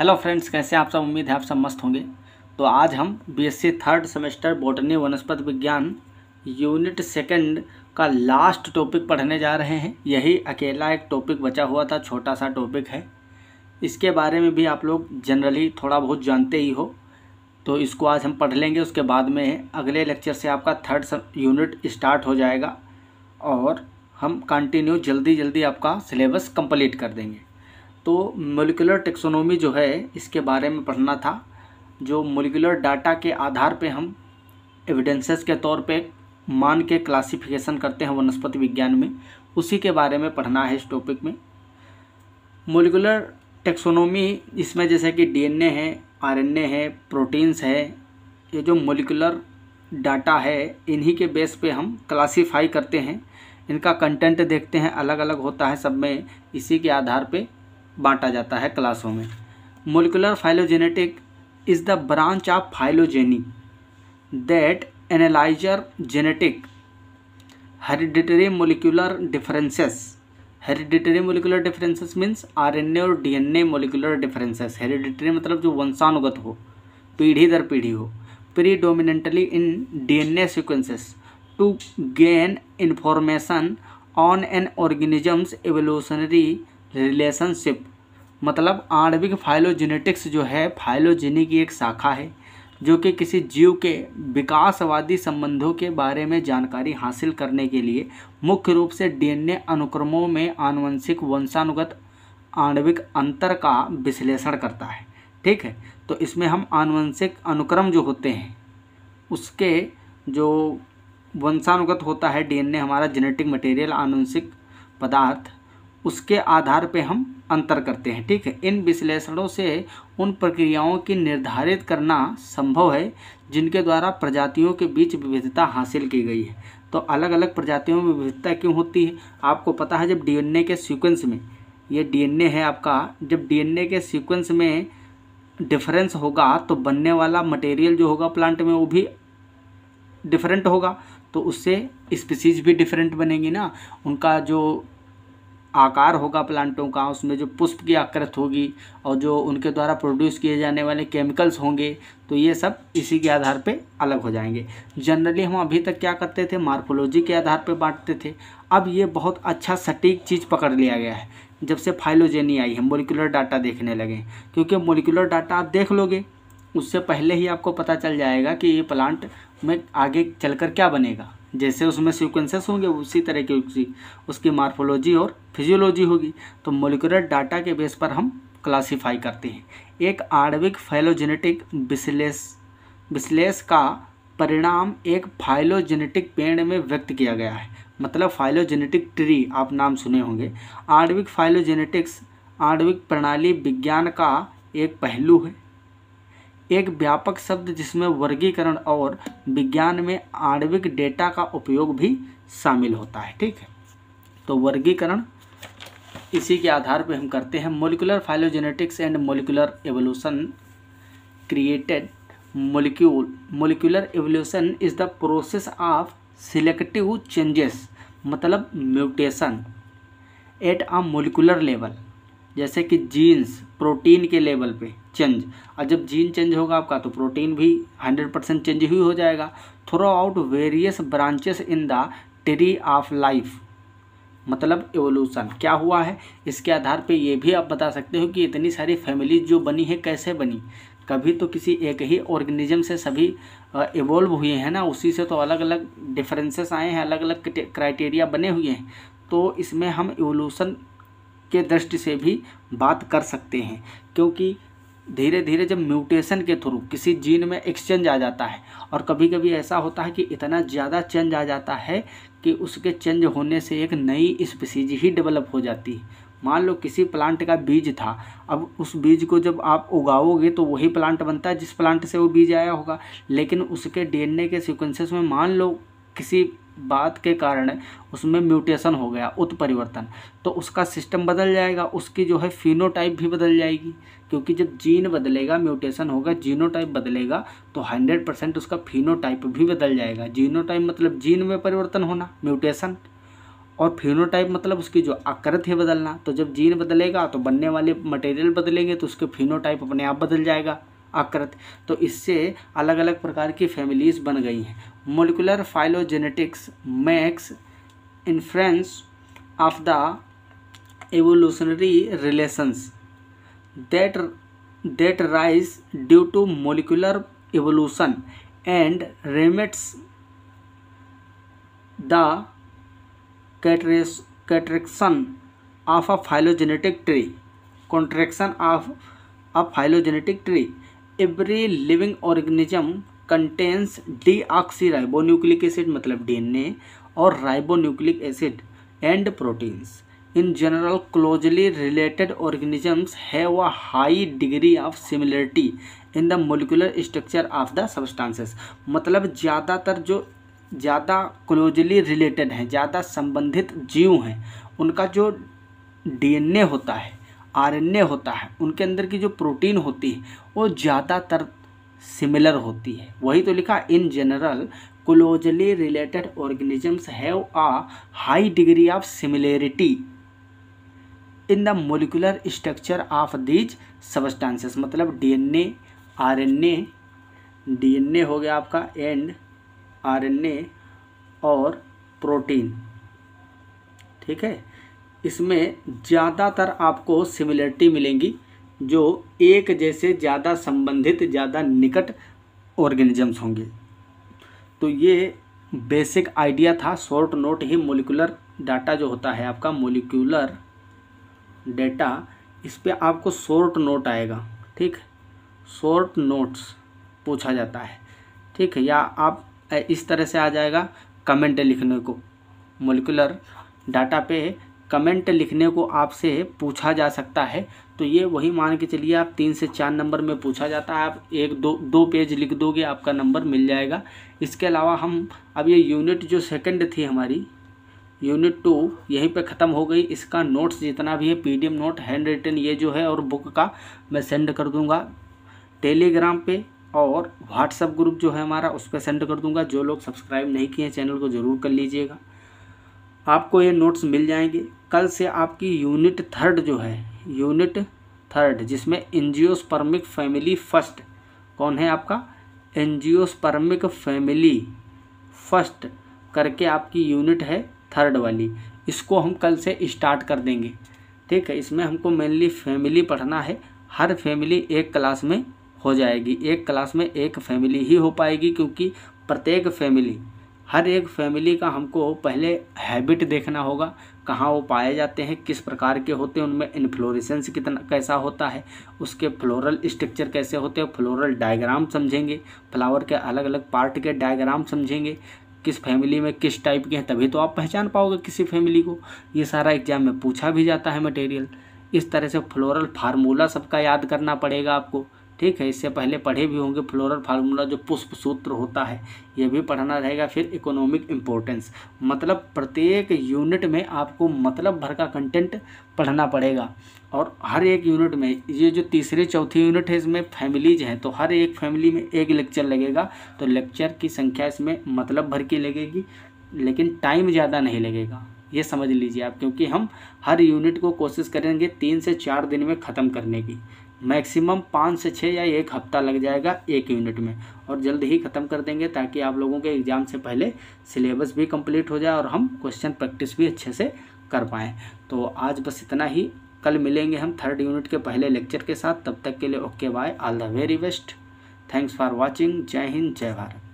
hello friends कैसे आप सब उम्मीद है आप सब मस्त होंगे तो आज हम बीएससी थर्ड सेमेस्टर बॉटनी वनस्पति विज्ञान यूनिट सेकंड का लास्ट टॉपिक पढ़ने जा रहे हैं यही अकेला एक टॉपिक बचा हुआ था छोटा सा टॉपिक है इसके बारे में भी आप लोग जनरली थोड़ा बहुत जानते ही हो तो इसको आज हम पढ़ लेंगे उसके बाद में अगले लेक्चर से आपका थर्ड यूनिट स्टार्ट हो जाएगा और हम कंटिन्यू जल्दी जल्दी आपका सिलेबस कंप्लीट कर देंगे तो मोलिकुलर टेक्सोनोमी जो है इसके बारे में पढ़ना था जो मोलिकुलर डाटा के आधार पे हम एविडेंसेस के तौर पे मान के क्लासिफिकेशन करते हैं वनस्पति विज्ञान में उसी के बारे में पढ़ना है इस टॉपिक में मोलिकुलर टेक्सोनोमी इसमें जैसे कि डीएनए है आरएनए है प्रोटीन्स है ये जो मोलिकुलर डाटा है इन्हीं के बेस पे हम क्लासीफाई करते हैं इनका कंटेंट देखते हैं अलग अलग होता है सब में इसी के आधार पर बांटा जाता है क्लासों में molecular phylogenetic is the branch of phylogeny that analyser genetic hereditary molecular differences hereditary molecular differences means RNA और डीएनए मोलिकुलर डिफरेंसेस हेरिडिटरी मतलब जो वंशानुगत हो पीढ़ी दर पीढ़ी हो predominantly in DNA sequences to gain information on an organisms evolutionary relationship मतलब आणविक फाइलोजेनेटिक्स जो है फाइलोजेनी की एक शाखा है जो कि किसी जीव के विकासवादी संबंधों के बारे में जानकारी हासिल करने के लिए मुख्य रूप से डीएनए अनुक्रमों में आनुवंशिक वंशानुगत आणविक अंतर का विश्लेषण करता है ठीक है तो इसमें हम आनुवंशिक अनुक्रम जो होते हैं उसके जो वंशानुगत होता है डीएनए हमारा जेनेटिक मटेरियल आनुवंशिक पदार्थ उसके आधार पर हम अंतर करते हैं ठीक है इन विश्लेषणों से उन प्रक्रियाओं की निर्धारित करना संभव है जिनके द्वारा प्रजातियों के बीच विविधता हासिल की गई है तो अलग अलग प्रजातियों में विविधता क्यों होती है आपको पता है जब डीएनए के सीक्वेंस में ये डीएनए है आपका जब डीएनए के सीक्वेंस में डिफरेंस होगा तो बनने वाला मटेरियल जो होगा प्लांट में वो भी डिफरेंट होगा तो उससे स्पीसीज भी डिफरेंट बनेगी ना उनका जो आकार होगा प्लांटों का उसमें जो पुष्प की आकृत होगी और जो उनके द्वारा प्रोड्यूस किए जाने वाले केमिकल्स होंगे तो ये सब इसी के आधार पे अलग हो जाएंगे जनरली हम अभी तक क्या करते थे मार्फोलॉजी के आधार पे बांटते थे अब ये बहुत अच्छा सटीक चीज़ पकड़ लिया गया है जब से फाइलोजेनी आई है मोलिकुलर डाटा देखने लगे क्योंकि मोलिकुलर डाटा आप देख लोगे उससे पहले ही आपको पता चल जाएगा कि ये प्लांट में आगे चल क्या बनेगा जैसे उसमें सीक्वेंसेस होंगे उसी तरह की उसकी उसकी मार्फोलॉजी और फिजियोलॉजी होगी तो मोलिकुलर डाटा के बेस पर हम क्लासीफाई करते हैं एक आणविक फाइलोजेनेटिक विश्लेष विश्लेष का परिणाम एक फाइलोजेनेटिक पेड़ में व्यक्त किया गया है मतलब फाइलोजेनेटिक ट्री आप नाम सुने होंगे आणविक फाइलोजेनेटिक्स आणविक प्रणाली विज्ञान का एक पहलू है एक व्यापक शब्द जिसमें वर्गीकरण और विज्ञान में आणविक डेटा का उपयोग भी शामिल होता है ठीक है तो वर्गीकरण इसी के आधार पर हम करते हैं molecular phylogenetics and molecular evolution created molecule molecular evolution is the process of selective changes मतलब mutation at a molecular level जैसे कि जीन्स प्रोटीन के लेवल पे चेंज और जब जीन चेंज होगा आपका तो प्रोटीन भी हंड्रेड परसेंट चेंज ही हो जाएगा throughout various branches in the tree of life मतलब एवोल्यूशन क्या हुआ है इसके आधार पे ये भी आप बता सकते हो कि इतनी सारी फैमिलीज जो बनी है कैसे बनी कभी तो किसी एक ही ऑर्गेनिज्म से सभी इवोल्व हुए हैं ना उसी से तो अलग अलग डिफरेंसेस आए हैं अलग अलग क्राइटेरिया बने हुए हैं तो इसमें हम एवोल्यूशन के दृष्टि से भी बात कर सकते हैं क्योंकि धीरे धीरे जब म्यूटेशन के थ्रू किसी जीन में एक्सचेंज आ जाता है और कभी कभी ऐसा होता है कि इतना ज़्यादा चेंज आ जाता है कि उसके चेंज होने से एक नई स्पीसीज ही डेवलप हो जाती है मान लो किसी प्लांट का बीज था अब उस बीज को जब आप उगाओगे तो वही प्लांट बनता है जिस प्लांट से वो बीज आया होगा लेकिन उसके डी के सिक्वेंसेस में मान लो किसी बात के कारण उसमें म्यूटेशन हो गया उत्परिवर्तन तो उसका सिस्टम बदल जाएगा उसकी जो है फिनोटाइप भी बदल जाएगी क्योंकि जब जीन बदलेगा म्यूटेशन होगा जीनोटाइप बदलेगा तो हंड्रेड परसेंट उसका फिनोटाइप भी बदल जाएगा जीनोटाइप मतलब जीन में परिवर्तन होना म्यूटेशन और फिनोटाइप मतलब उसकी जो आकृत है बदलना तो जब जीन बदलेगा तो बनने वाले मटेरियल बदलेंगे तो उसके फिनोटाइप अपने आप बदल जाएगा आकृत तो इससे अलग अलग प्रकार की फैमिलीज़ बन गई हैं molecular phylogenetics makes inference of the evolutionary relations that that rise due to molecular evolution and remits the contraction of a phylogenetic tree contraction of a phylogenetic tree every living organism contains deoxyribonucleic acid मतलब DNA और ribonucleic acid and proteins in general closely related organisms have a high degree of similarity in the molecular structure of the substances मतलब ज़्यादातर जो ज़्यादा closely related हैं ज़्यादा संबंधित जीव हैं उनका जो डीएनए होता है आरएनए होता है उनके अंदर की जो प्रोटीन होती है वो ज़्यादातर सिमिलर होती है वही तो लिखा in general closely related organisms have a high degree of similarity in the molecular structure of these substances मतलब डीएनए आरएनए डीएनए हो गया आपका एंड आरएनए और प्रोटीन ठीक है इसमें ज़्यादातर आपको सिमिलरिटी मिलेंगी जो एक जैसे ज़्यादा संबंधित ज़्यादा निकट ऑर्गेनिजम्स होंगे तो ये बेसिक आइडिया था शॉर्ट नोट ही मोलिकुलर डाटा जो होता है आपका मोलिकुलर डाटा इस पर आपको शॉर्ट नोट आएगा ठीक शॉर्ट नोट्स पूछा जाता है ठीक है या आप इस तरह से आ जाएगा कमेंट लिखने को मोलिकुलर डाटा पे कमेंट लिखने को आपसे पूछा जा सकता है तो ये वही मान के चलिए आप तीन से चार नंबर में पूछा जाता है आप एक दो दो पेज लिख दोगे आपका नंबर मिल जाएगा इसके अलावा हम अब ये यूनिट जो सेकंड थी हमारी यूनिट टू यहीं पे ख़त्म हो गई इसका नोट्स जितना भी है पीडीएम नोट हैंड रिटन ये जो है और बुक का मैं सेंड कर दूँगा टेलीग्राम पर और व्हाट्सअप ग्रुप जो है हमारा उस पर सेंड कर दूँगा जो लोग सब्सक्राइब नहीं किए चैनल को ज़रूर कर लीजिएगा आपको ये नोट्स मिल जाएंगे कल से आपकी यूनिट थर्ड जो है यूनिट थर्ड जिसमें एनजियोस्पर्मिक फैमिली फर्स्ट कौन है आपका एनजियोस्पर्मिक फैमिली फर्स्ट करके आपकी यूनिट है थर्ड वाली इसको हम कल से स्टार्ट कर देंगे ठीक है इसमें हमको मेनली फैमिली पढ़ना है हर फैमिली एक क्लास में हो जाएगी एक क्लास में एक फैमिली ही हो पाएगी क्योंकि प्रत्येक फैमिली हर एक फैमिली का हमको पहले हैबिट देखना होगा कहाँ वो पाए जाते हैं किस प्रकार के होते हैं उनमें इन्फ्लोरेसेंस कितना कैसा होता है उसके फ्लोरल स्ट्रक्चर कैसे होते हैं फ्लोरल डायग्राम समझेंगे फ्लावर के अलग अलग पार्ट के डायग्राम समझेंगे किस फैमिली में किस टाइप के हैं तभी तो आप पहचान पाओगे किसी फैमिली को ये सारा एग्जाम में पूछा भी जाता है मटेरियल इस तरह से फ्लोरल फार्मूला सबका याद करना पड़ेगा आपको ठीक है इससे पहले पढ़े भी होंगे फ्लोरल फार्मूला जो पुष्प सूत्र होता है ये भी पढ़ना रहेगा फिर इकोनॉमिक इम्पोर्टेंस मतलब प्रत्येक यूनिट में आपको मतलब भर का कंटेंट पढ़ना पड़ेगा और हर एक यूनिट में ये जो तीसरे चौथी यूनिट है इसमें फैमिलीज हैं तो हर एक फैमिली में एक लेक्चर लगेगा तो लेक्चर की संख्या इसमें मतलब भर की लगेगी लेकिन टाइम ज़्यादा नहीं लगेगा ये समझ लीजिए आप क्योंकि हम हर यूनिट को कोशिश करेंगे तीन से चार दिन में ख़त्म करने की मैक्सिमम पाँच से छः या एक हफ्ता लग जाएगा एक यूनिट में और जल्द ही ख़त्म कर देंगे ताकि आप लोगों के एग्ज़ाम से पहले सिलेबस भी कंप्लीट हो जाए और हम क्वेश्चन प्रैक्टिस भी अच्छे से कर पाएँ तो आज बस इतना ही कल मिलेंगे हम थर्ड यूनिट के पहले लेक्चर के साथ तब तक के लिए okay bye all the very best thanks for watching जय हिंद जय भारत